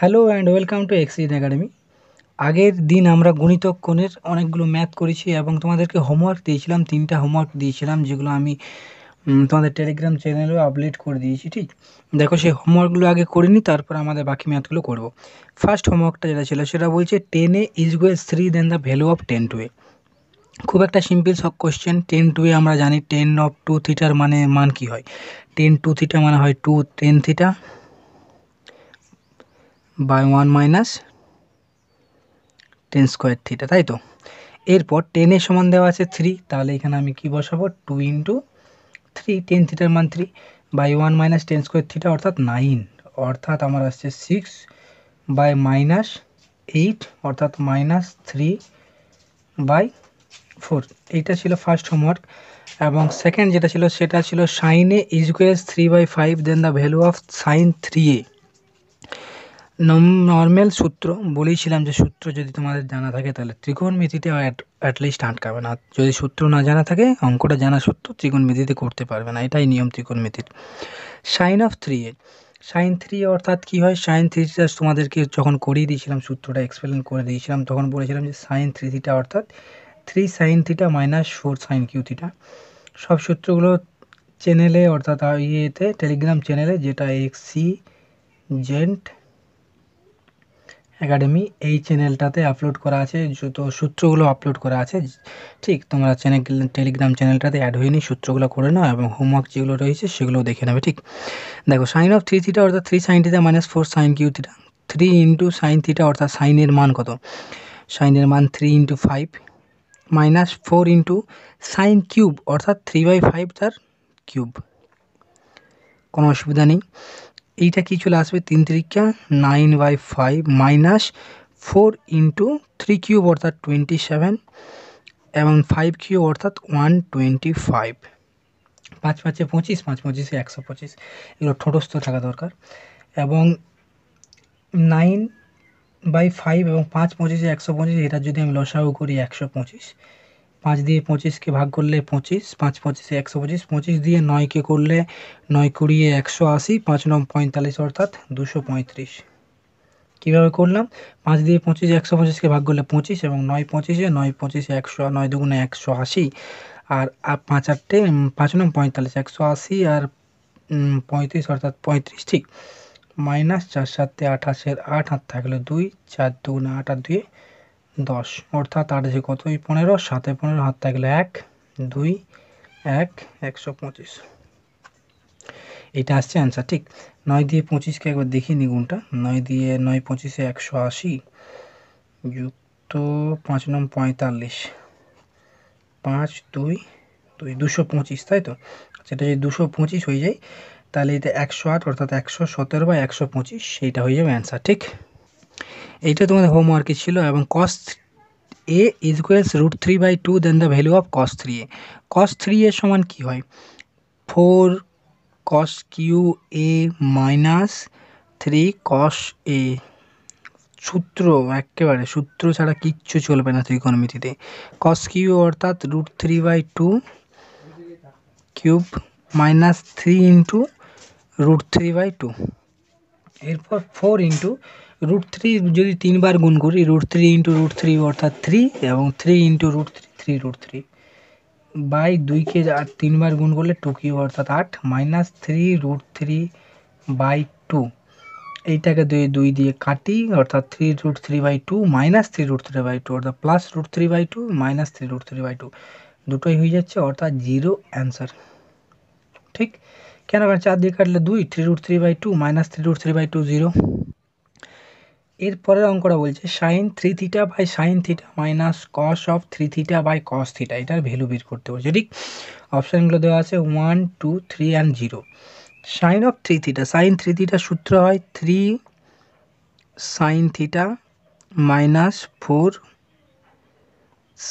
hello and welcome to exceed academy আগের দিন আমরা গণিতক কোণের অনেকগুলো ম্যাথ করেছি এবং তোমাদেরকে হোমওয়ার্ক দিয়েছিলাম তিনটা হোমওয়ার্ক দিয়েছিলাম যেগুলো আমি তোমাদের টেলিগ্রাম চ্যানেলেও আপলোড করে দিয়েছি ঠিক দেখো সেই হোমওয়ার্কগুলো আগে করে নিই তারপর আমাদের বাকি ম্যাথগুলো করব ফার্স্ট হোমওয়ার্কটা যেটা ছিল সেটা বলছে tan A is equal three then the value of tan two A খুব একটা সিম্পল সব কোয়েশ্চেন টেন টু এ আমরা জানি টেন অফ টু থিটার মানে মান কি হয় টেন টু থিটা মানে হয় two tan theta by one minus tan square theta তাই তো এরপর টেনের সমান দেওয়া আছে থ্রি তাহলে এখানে আমি কি বসাবো টু ইন্টু থ্রি টেন থিটার মান three by one minus tan square theta অর্থাৎ নাইন অর্থাৎ আমার আসছে সিক্স বাই মাইনাস এইট অর্থাৎ মাইনাস থ্রি বাই ফোর এইটা ছিল ফার্স্ট হোমওয়ার্ক এবং সেকেন্ড যেটা ছিল সেটা ছিল সাইনে is three by five then the value of sine three A normal সূত্র বলেছিলাম যে সূত্র যদি তোমাদের জানা থাকে তাহলে ত্রিকোণমিতিতে অ্যাটলিস্ট আটকাবে না যদি সূত্র না জানা থাকে অঙ্কটা জানা সূত্র ত্রিকোণমিতিতে করতে পারবে না এটাই নিয়ম ত্রিকোণমিতির সাইন অফ থ্রি এর সাইন থ্রি অর্থাৎ কী হয় সাইন থ্রিটা তোমাদেরকে যখন করিয়ে দিয়েছিলাম সূত্রটা এক্সপ্লেন করে দিয়েছিলাম তখন বলেছিলাম যে সাইন থ্রি থিটা অর্থাৎ three sine theta minus four sine cube theta সব সূত্রগুলো চ্যানেলে অর্থাৎ ইয়েতে টেলিগ্রাম চ্যানেলে যেটা এক্সি জেন্ট একাডেমি এই চ্যানেলটাতে আপলোড করা আছে তো সূত্রগুলো আপলোড করা আছে ঠিক তোমরা চ্যানেল টেলিগ্রাম চ্যানেলটাতে অ্যাড হয়ে নিই সূত্রগুলো করে নাও এবং হোমওয়ার্ক যেগুলো রয়েছে সেগুলো দেখে নেবে ঠিক দেখো সাইন অফ থ্রি থিটা অর্থাৎ three sine theta minus four sine cube theta three into sine theta অর্থাৎ সাইনের মান কত সাইনের মান three into five minus four into sine cube অর্থাৎ থ্রি বাই ফাইভ তার কিউব কোনো অসুবিধা নেই এইটা কি চলে আসবে তিন তিরিকা nine by five minus four into three cube অর্থাৎ টোয়েন্টি সেভেন এবং ফাইভ কিউব অর্থাৎ ওয়ান টোয়েন্টি ফাইভ পাঁচ পাঁচে পঁচিশ পাঁচ পঁচিশে একশো পঁচিশ এগুলো ঠোঁটস্থ থাকা দরকার এবং নাইন বাই ফাইভ এবং পাঁচ পঁচিশে একশো পঁচিশ এটা যদি আমি লসাও করি একশো পঁচিশ পাঁচ দিয়ে পঁচিশকে ভাগ করলে পঁচিশ পাঁচ পঁচিশে একশো পঁচিশ পঁচিশ দিয়ে নয়কে করলে নয় কুড়িয়ে একশো আশি পাঁচ নম পঁয়তাল্লিশ অর্থাৎ দুশো পঁয়ত্রিশ কীভাবে করলাম পাঁচ দিয়ে পঁচিশে একশো পঁচিশকে ভাগ করলে পঁচিশ এবং নয় পঁচিশে নয় পঁচিশে একশো নয় দুগুণে একশো আশি আর পাঁচ আটটে পাঁচ নম পঁয়তাল্লিশ একশো আশি আর পঁয়ত্রিশ অর্থাৎ পঁয়ত্রিশ ঠিক মাইনাস চার সাতে আঠাশের আট হাত থাকলে দুই চার দুগুণে আট আট দুয়ে দশ অর্থাৎ আর যে কত ওই পনেরো সাতে পনেরো হাত থাকলে এক দুই এক একশো পঁচিশ এটা আসছে অ্যান্সার ঠিক নয় দিয়ে পঁচিশকে একবার দেখি নি গুণটা নয় দিয়ে নয় পঁচিশে একশো আশি যুক্ত পাঁচ নম পঁয়তাল্লিশ পাঁচ দুই দুই দুশো পঁচিশ তাই তো সেটা আচ্ছা, যদি দুশো পঁচিশ হয়ে যায় তাহলে এটা একশো আট অর্থাৎ একশো সতেরো বা একশো পঁচিশ সেইটা হয়ে যাবে অ্যান্সার ঠিক এইটা তোমাদের হোমওয়ার্কে ছিল এবং cos A equals root three by two then the value of cos three A cos three এর সমান কী হয় four cos cube A minus three cos A সূত্র একেবারে সূত্র ছাড়া কিচ্ছু চলবে না ত্রিকোণমিতিতে কস কিউ অর্থাৎ root three by two cube minus three into root three by two এরপর ফোর ইন্টু √3 যদি 3 বার গুণ করি √3 * √3 অর্থাৎ 3 এবং 3 * √3 3√3 / 2 কে আর 3 বার গুণ করলে 2 কে অর্থাৎ 8 - 3√3 / 2 এইটাকে 2 দিয়ে 2 দিয়ে কাটি অর্থাৎ 3√3 / 2 - 3√3 / 2 + √3 / 2 - 3√3 / 2 দুটোই হয়ে যাচ্ছে অর্থাৎ 0 आंसर ঠিক কেন কাট দিয়ে কাটলে 2 3√3 / 2 - 3√3 / 2 0 এর পরের অঙ্কটা বলছে sine three theta by sine theta minus cos of three theta by cos theta এটার ভ্যালু বের করতে বলছে ঠিক অপশানগুলো দেওয়া আছে one two three and zero sine of three theta sine three theta সূত্র হয় three sine theta minus four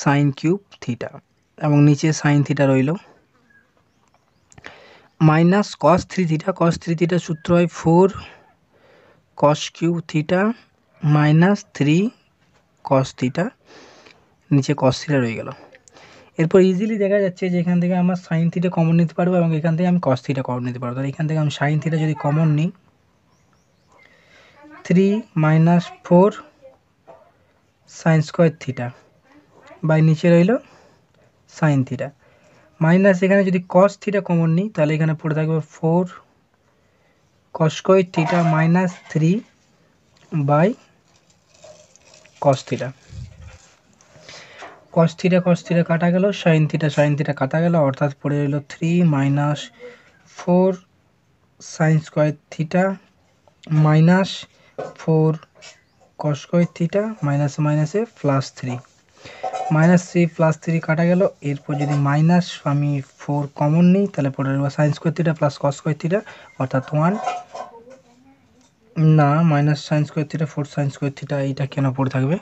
sine cube theta এবং নিচে সাইন থিটা রইল minus cos three theta cos three theta সূত্র হয় four cos cube theta minus three cos theta নিচে cos theta রয়ে গেল এরপর ইজিলি দেখা যাচ্ছে যে এখান থেকে আমার সাইন থিটা কমন নিতে পারবো এবং এখান থেকে আমি কস থিটা কমন নিতে পারবো তাহলে এখান থেকে আমি সাইন থিটা যদি কমন নিই three minus four sine square theta by নিচে রইল সাইন থিটা মাইনাস এখানে যদি কস থিটা কমন নিই তাহলে এখানে পড়ে থাকবে four cos square theta minus three by cos theta cos theta cos theta কাটা গেল সাইন থিটা সাইন থিটা কাটা গেল অর্থাৎ পড়ে রইল three minus four sine square theta minus four cos square theta minus মাইনাসে plus three minus three plus three কাটা গেল এরপর যদি মাইনাস আমি ফোর কমন নিই তাহলে পড়ে রইল sine square theta plus cos square theta অর্থাৎ ওয়ান না minus sine square theta four sine square theta এইটা কেন পড়ে থাকবে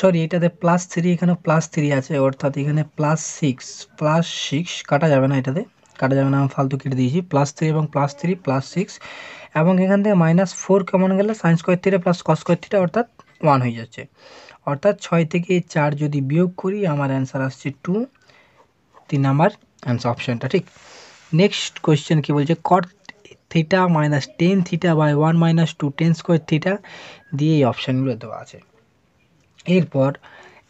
সরি এটাতে প্লাস থ্রি এখানে প্লাস থ্রি আছে অর্থাৎ এখানে প্লাস সিক্স প্লাস সিক্স কাটা যাবে না এটাতে কাটা যাবে না আমি ফালতু কেটে দিয়েছি প্লাস থ্রি এবং প্লাস থ্রি প্লাস সিক্স এবং এখান থেকে মাইনাস ফোর কেমন গেলে sine square theta plus cos square theta অর্থাৎ ওয়ান হয়ে যাচ্ছে অর্থাৎ ছয় থেকে চার যদি বিয়োগ করি আমার অ্যান্সার আসছে টু তিন নাম্বার অ্যান্সার অপশানটা ঠিক নেক্সট কোয়েশ্চেন কী বলছে cot theta minus tan theta by one minus two tan square theta দিয়ে এই অপশানগুলো দেওয়া আছে এরপর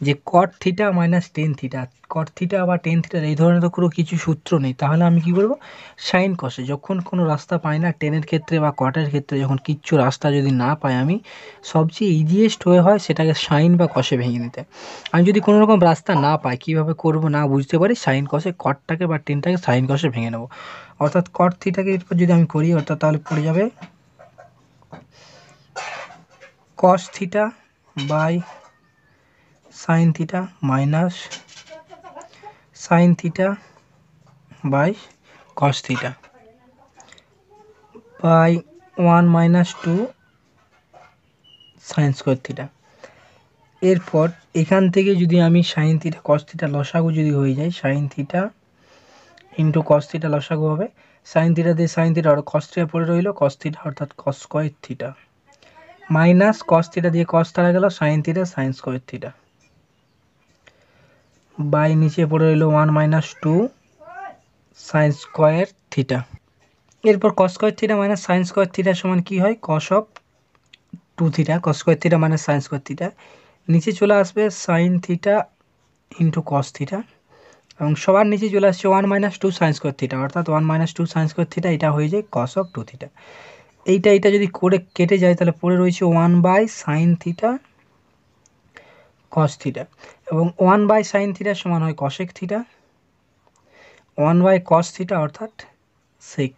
যে cot theta minus tan theta cot theta বা টেন থিটার এই ধরনের তো কোনো কিছু সূত্র নেই তাহলে আমি কি করব সাইন কষে যখন কোনো রাস্তা পাই না টেনের ক্ষেত্রে বা কটের ক্ষেত্রে যখন কিচ্ছু রাস্তা যদি না পাই আমি সবচেয়ে ইজিয়েস্ট হয়ে হয় সেটাকে সাইন বা কষে ভেঙে নিতে আমি যদি কোনো রকম রাস্তা না পাই কিভাবে করব না বুঝতে পারি সাইন কষে কটটাকে বা টেনটাকে সাইন কষে ভেঙে নেবো অর্থাৎ কট থিটাকে এরপর যদি আমি করি অর্থাৎ তাহলে পড়ে যাবে cos theta by sine theta minus sine theta by cos theta by one minus two sine square theta এরপর এখান থেকে যদি আমি সাইন থিটা কস থিটা লসাগু যদি হয়ে যায় sine theta into cos theta লসাগু হবে সাইন থিটা দিয়ে সাইন থিটা আর কস্টিয়া পড়ে রইল কস অর্থাৎ cos square theta minus cos দিয়ে কস তারা গেল sine theta sine square theta by নিচে পড়ে রইল one minus two sines square theta এরপর cos square theta minus sines square theta সমান কী হয় cos of two theta cos square theta minus sines square theta নিচে চলে আসবে sine theta into cos theta এবং সবার নিচে চলে আসছে one minus two sines square theta অর্থাৎ one minus two sines square theta এটা হয়ে যায় কস অফ টু থিটা এইটা এটা যদি করে কেটে যায় তাহলে পড়ে রয়েছে one by sine theta cos theta এবং ওয়ান বাই সাইন থিটা সমান হয় cosec theta one by cos theta অর্থাৎ সেক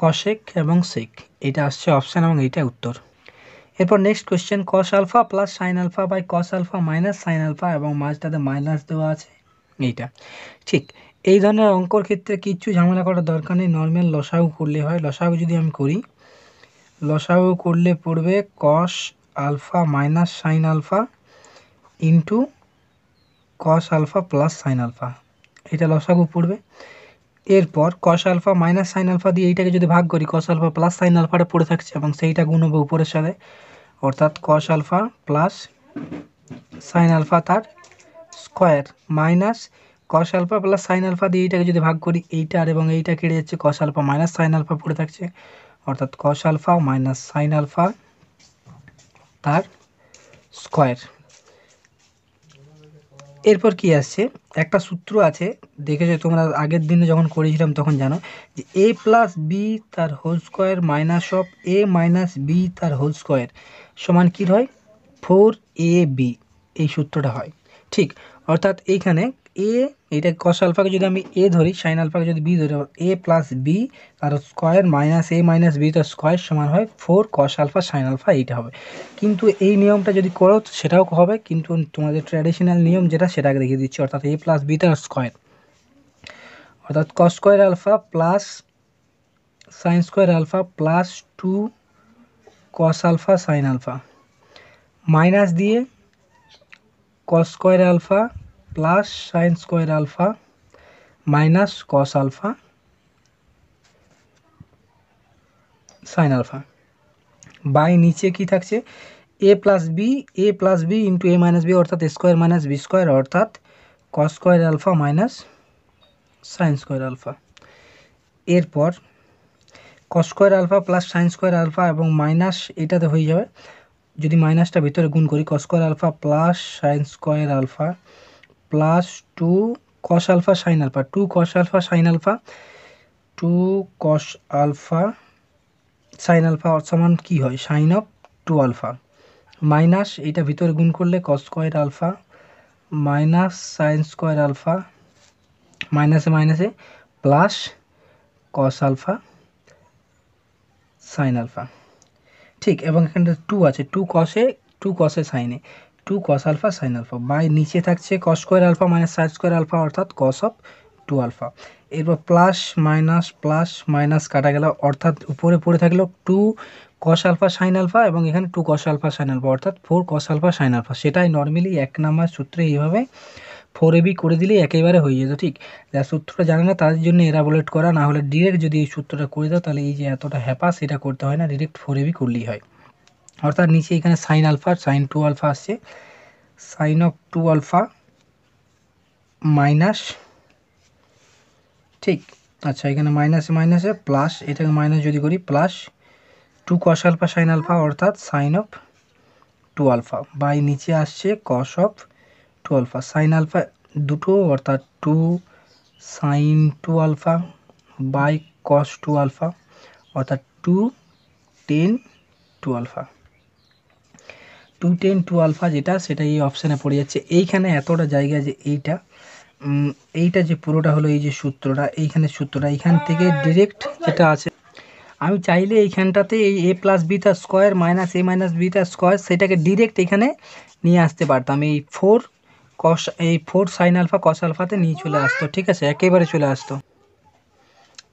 কশেক এবং সেক এটা আসছে অপশান এবং এটা উত্তর এরপর next question cos alpha plus sine alpha by cos alpha minus sine alpha এবং মাঝটাতে মাইনাস দেওয়া আছে এইটা ঠিক এই ধরনের অঙ্কর ক্ষেত্রে কিচ্ছু ঝামেলা করার দরকার নেই নর্মাল লসাগু করলে হয় লসাগু যদি আমি করি লসাগু করলে পড়বে cos alpha minus sine alpha into cos alpha plus sine alpha এটা লসাগু পড়বে এরপর cos alpha minus sine alpha দিয়ে এইটাকে যদি ভাগ করি কস আলফা প্লাস সাইন আলফাটা পড়ে থাকছে এবং সেইটা গুণ হবে উপরের সাথে অর্থাৎ cos alpha plus sine alpha তার square minus cos alpha plus sine alpha দিয়ে এইটাকে যদি ভাগ করি এইটার এবং এইটা কেড়ে যাচ্ছে cos alpha minus sine alpha পড়ে থাকছে অর্থাৎ cos alpha minus sine alpha তার স্কোয়ার এরপর কি আসছে একটা সূত্র আছে দেখেছো তোমরা আগের দিনে যখন করেছিলাম তখন জানো যে এ প্লাস বি তার whole square minus of A minus B তার হোল স্কোয়ার সমান কী হয় ফোর এ বি এই সূত্রটা হয় ঠিক অর্থাৎ এইখানে এ এইটা কস আলফাকে যদি আমি এ ধরি সাইন আলফাকে যদি বি ধরি এ প্লাস বি তার square minus A minus B তার স্কোয়ার সমান হয় four cos alpha sine alpha এইটা হবে কিন্তু এই নিয়মটা যদি করো সেটাও হবে কিন্তু তোমাদের ট্র্যাডিশনাল নিয়ম যেটা সেটাকে দেখিয়ে দিচ্ছি অর্থাৎ এ প্লাস বি তার স্কোয়ার অর্থাৎ cos square alpha plus sine square alpha plus two cos alpha sine alpha minus দিয়ে cos square alpha plus sine square alpha minus cos alpha sine alpha by নিচে কি থাকছে A plus B A plus B into A minus B অর্থাৎ square minus B square অর্থাৎ cos square alpha minus sine square alpha এরপর cos square alpha plus sine square alpha এবং minus এটাতে হয়ে যাবে যদি মাইনাসটা ভিতরে গুণ করি cos square alpha plus sine square alpha plus two cos alpha sine alpha two cos alpha sine alpha two cos alpha sine alpha সমান কী হয় sine of two alpha minus এটা ভিতরে গুণ করলে cos square alpha minus sine square alpha মাইনাসে মাইনাসে plus cos alpha sine alpha ঠিক এবং এখানটা টু আছে টু কসে টু কসে সাইনে two cos alpha sine alpha by নিচে থাকছে cos square alpha minus sine square alpha অর্থাৎ কস অফ টু আলফা এরপর প্লাস মাইনাস প্লাস মাইনাস কাটা গেল অর্থাৎ উপরে পড়ে থাকলো two cos alpha sine alpha এবং এখানে two cos alpha sine alpha অর্থাৎ four cos alpha sine alpha সেটাই নর্মালি এক নাম্বার সূত্রে এইভাবে ফোর এবি করে দিলে একেবারে হয়ে যেত ঠিক যারা সূত্রটা জানে না তাদের জন্য এরাবোলেট করা না হলে ডিরেক্ট যদি এই সূত্রটা করে দাও তাহলে এই যে এতটা হ্যাপা সেটা করতে হয় না ডিরেক্ট ফোর এবি করলেই হয় অর্থাৎ নিচে এখানে sine alpha sine two alpha আসছে sine of two alpha minus ঠিক আচ্ছা এখানে মাইনাসে মাইনাসে প্লাস এটাকে মাইনাস যদি করি plus two cos alpha sine alpha অর্থাৎ sine of two alpha by নিচে আসছে cos of two alpha sine alpha দুটো অর্থাৎ two sine two alpha by cos two alpha অর্থাৎ two tan two alpha two tan two alpha যেটা সেটা এই অপশানে পড়ে যাচ্ছে এইখানে এতটা জায়গা যে এইটা এইটা যে পুরোটা হলো এই যে সূত্রটা এইখানে সূত্রটা এইখান থেকে ডিরেক্ট যেটা আছে আমি চাইলে এইখানটাতে এই A plus beta square minus A minus beta square সেটাকে ডিরেক্ট এখানে নিয়ে আসতে পারতাম এই ফোর কস এই ফোর সাইন আলফা কস আলফাতে নিয়ে চলে আসতো ঠিক আছে একেবারে চলে আসতো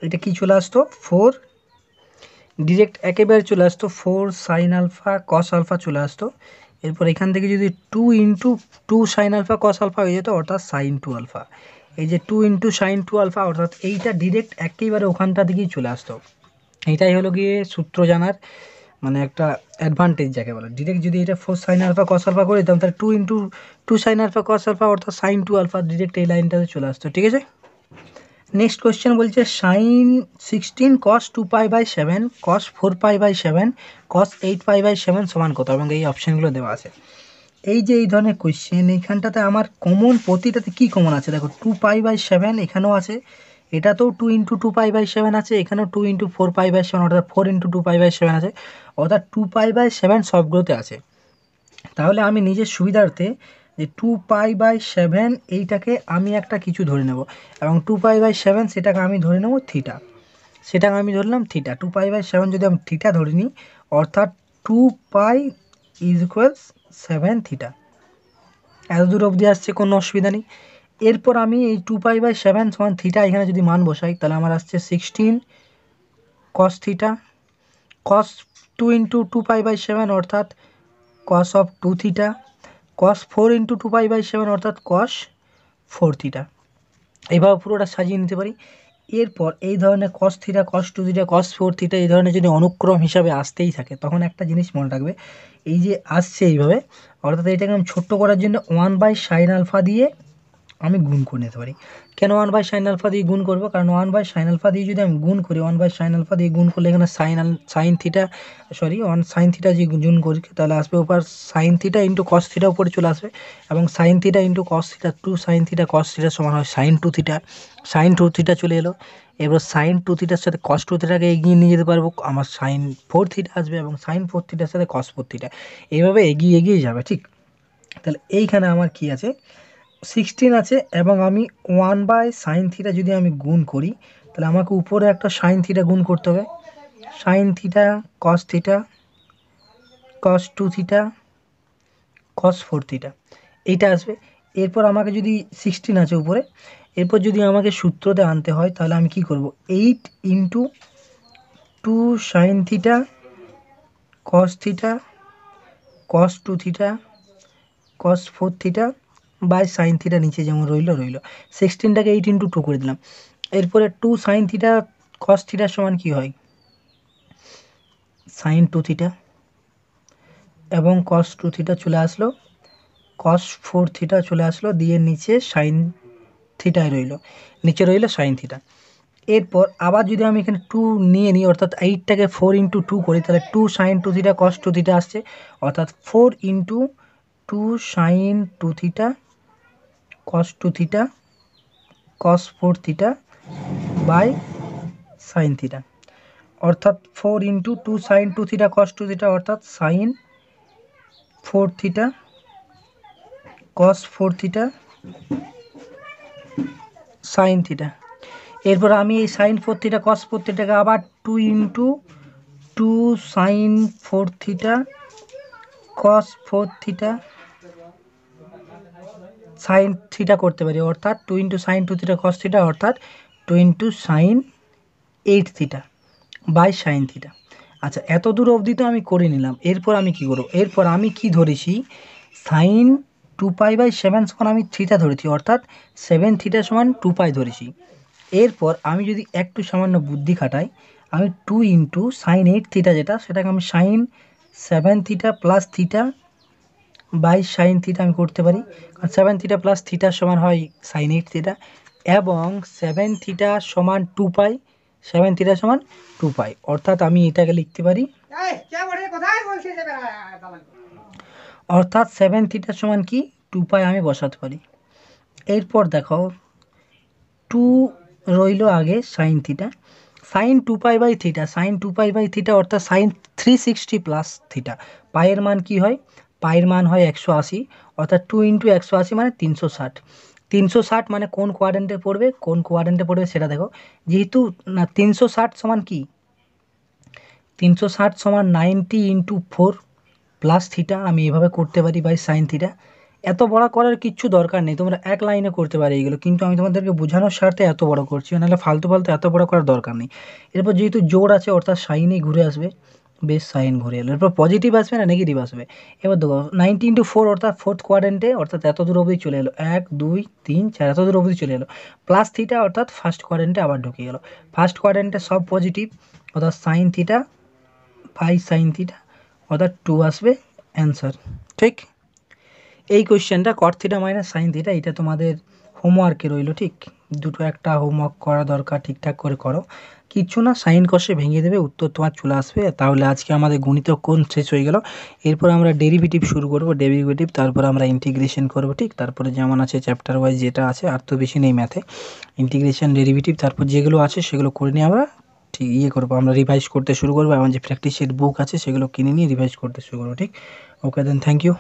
এটা কি চলে আসতো ফোর ডিরেক্ট একেবারে চলে আসতো four sine alpha cos alpha চলে আসতো এরপর এখান থেকে যদি two into two sine alpha cos alpha হয়ে যেত অর্থাৎ সাইন টু আলফা এই যে two into sine two alpha অর্থাৎ এইটা ডিরেক্ট একেবারে ওখানটা থেকেই চলে আসতো এইটাই হলো গিয়ে সূত্র জানার মানে একটা অ্যাডভান্টেজ যাকে বলে ডিরেক্ট যদি এটা four sine alpha cos alpha করে দিতাম তাহলে two into two sine alpha cos alpha অর্থাৎ সাইন টু আলফা ডিরেক্ট এই লাইনটাতে চলে আসতো ঠিক আছে নেক্সট কোয়েশ্চেন বলছে sine sixteen cos two pi by seven cos four pi by seven cos eight pi by seven সমান কত এবং এই অপশানগুলো দেওয়া আছে এই যে এই ধরনের কোয়েশ্চেন এইখানটাতে আমার কমন প্রতিটাতে কি কমন আছে দেখো টু পাই বাই সেভেন এখানেও আছে এটাতেও two into two pi by seven আছে এখানেও two into four pi by seven অর্থাৎ four into two pi by seven আছে অর্থাৎ টু পাই বাই সেভেন সবগুলোতে আছে তাহলে আমি নিজের সুবিধার্থে যে টু পাই বাই সেভেন এইটাকে আমি একটা কিছু ধরে নেব এবং টু পাই বাই সেভেন সেটাকে আমি ধরে নেব থিটা সেটাকে আমি ধরলাম theta two pi by seven যদি আমি থিটা ধরে নিই অর্থাৎ two pi is equals seven theta এত দূর অবধি আসছে কোনো অসুবিধা নেই এরপর আমি এই টু পাই বাই সেভেন সমান থিটা এখানে যদি মান বসাই তাহলে আমার আসছে sixteen cos theta cos two into two pi by seven অর্থাৎ cos of two theta cos four into two pi by seven অর্থাৎ কস ফোর থিটা এইভাবে পুরোটা সাজিয়ে নিতে পারি এরপর এই ধরনের cos theta cos two theta cos four theta এই ধরনের যদি অনুক্রম হিসাবে আসতেই থাকে তখন একটা জিনিস মনে রাখবে এই যে আসছে এইভাবে অর্থাৎ এটাকে আমি ছোট্ট করার জন্য ওয়ান বাই সাইন আলফা দিয়ে আমি গুণ করে নিতে পারি কেন ওয়ান বাই সাইন আলফা দিয়ে গুণ করবো কারণ ওয়ান বাই সাইন আলফা দিয়ে যদি আমি গুণ করি ওয়ান বাই সাইন আলফা দিয়ে গুণ করলে এখানে সাইন আল sine theta sorry one sine theta যে গুণ করি তাহলে আসবে over sine theta into cos theta উপরে চলে আসবে এবং sine theta into cos theta two sine theta cos theta সমান হয় sine two theta sine two theta চলে এলো এবার সাইন টু থিটার সাথে কস টু থিটাকে এগিয়ে নিয়ে যেতে পারবো আমার সাইন ফোর থিটা আসবে এবং সাইন ফোর থিটার সাথে কস ফোর থিটা এইভাবে এগিয়ে এগিয়ে যাবে ঠিক তাহলে এইখানে আমার কি আছে সিক্সটিন আছে এবং আমি ওয়ান বাই সাইন থিটা যদি আমি গুণ করি তাহলে আমাকে উপরে একটা সাইন থিটা গুণ করতে হবে sine theta cos theta cos two theta cos four theta এইটা আসবে এরপর আমাকে যদি সিক্সটিন আছে উপরে এরপর যদি আমাকে সূত্রতে আনতে হয় তাহলে আমি কি করব eight into two sine theta cos theta cos two theta cos four theta by sine theta নিচে যেমন রইলো রইলো সিক্সটিনটাকে এইট ইন্টু টু করে দিলাম এরপরে টু সাইন থিটা কস থিটার সমান কী হয় সাইন টু থিটা এবং কস টু থিটা চলে আসলো কস ফোর থিটা চলে আসলো দিয়ে নিচে সাইন থিটায় রইলো নিচে রইলো সাইন থিটা এরপর আবার যদি আমি এখানে টু নিয়ে নিই অর্থাৎ এইটটাকে ফোর ইন্টু টু করি তাহলে two sine two theta cos two theta আসছে অর্থাৎ four into two sine two theta cos 2 theta cos 4 theta by sine theta অর্থাৎ four into two sine two theta cos two theta অর্থাৎ sine four theta cos four theta sine theta এরপর আমি এই sine four theta cos four থিটাকে আবার two into two sine four theta cos four theta sine theta করতে পারি অর্থাৎ two into sine two theta cos theta অর্থাৎ two into sine eight theta by sine theta আচ্ছা এত দূর অবধি তো আমি করে নিলাম এরপর আমি কি করব এরপর আমি কি ধরেছি sine two pi by seven সমান আমি থিটা ধরেছি অর্থাৎ সেভেন থিটা সমান টু পাই ধরেছি এরপর আমি যদি একটু সামান্য বুদ্ধি খাটাই আমি two into sine eight theta যেটা সেটাকে আমি sine seven theta plus theta বাইশ সাইন থিটা আমি করতে পারি কারণ সেভেন থিটা প্লাস থিটা সমান হয় সাইন এইট থিটা এবং সেভেন থিটা সমান টু পাই সেভেন থিটা সমান টু পাই অর্থাৎ আমি এটাকে লিখতে পারি অর্থাৎ সেভেন থিটা সমান কি টু পাই আমি বসাতে পারি এরপর দেখো টু রইল আগে sine theta sine two pi by theta sine two pi by theta অর্থাৎ sine three sixty plus theta পায়ের মান কি হয় পায়ের মান হয় একশো আশি অর্থাৎ টু ইন্টু একশো আশি মানে তিনশো ষাট তিনশো ষাট মানে কোন কোয়াড্রেন্টে পড়বে কোন কোয়াড্রেন্টে পড়বে সেটা দেখো যেহেতু না তিনশো ষাট সমান কী তিনশো ষাট সমান ninety into four plus theta আমি এভাবে করতে পারি বাই সাইন থিটা এত বড় করার কিচ্ছু দরকার নেই তোমরা এক লাইনে করতে পারো এইগুলো কিন্তু আমি তোমাদেরকে বোঝানোর স্বার্থে এত বড় করছি নাহলে ফালতু ফালতু এত বড় করার দরকার নেই এরপর যেহেতু জোর আছে অর্থাৎ সাইনেই ঘুরে আসবে বেশ সাইন ঘুরে এলো এরপর পজিটিভ আসবে না নেগেটিভ আসবে এবার দেখো নাইনটিন টু ফোর অর্থাৎ ফোর্থ কোয়ারেন্টে অর্থাৎ এত দূর অবধি চলে এলো এক দুই তিন চার এত দূর অবধি চলে এলো প্লাস থিটা অর্থাৎ ফার্স্ট কোয়ারেন্টে আবার ঢুকে গেলো ফার্স্ট কোয়ারেন্টে সব পজিটিভ অর্থাৎ sine theta five sine theta অর্থাৎ টু আসবে অ্যান্সার ঠিক এই কোয়েশ্চেনটা cot theta minus sine theta এটা তোমাদের হোমওয়ার্কে রইল ঠিক দুটো একটা হোমওয়ার্ক করা দরকার ঠিকঠাক করে করো কিছু না সাইন কষে ভেঙে দেবে উত্তর তোমার চলে আসবে তাহলে আজকে আমাদের গণিত কোন শেষ হয়ে গেল এরপর আমরা ডেরিভেটিভ শুরু করব ডেরিভেটিভ তারপর আমরা ইন্টিগ্রেশন করব ঠিক তারপরে যেমন আছে চ্যাপ্টার ওয়াইজ যেটা আছে আর তো বেশি নেই ম্যাথে ইন্টিগ্রেশন ডেরিভেটিভ তারপর যেগুলো আছে সেগুলো করে নিয়ে আমরা ঠিক ইয়ে করবো আমরা রিভাইজ করতে শুরু করবো এবং যে প্র্যাকটিসের বুক আছে সেগুলো কিনে নিয়ে রিভাইজ করতে শুরু করবো ঠিক ওকে দেন থ্যাংক ইউ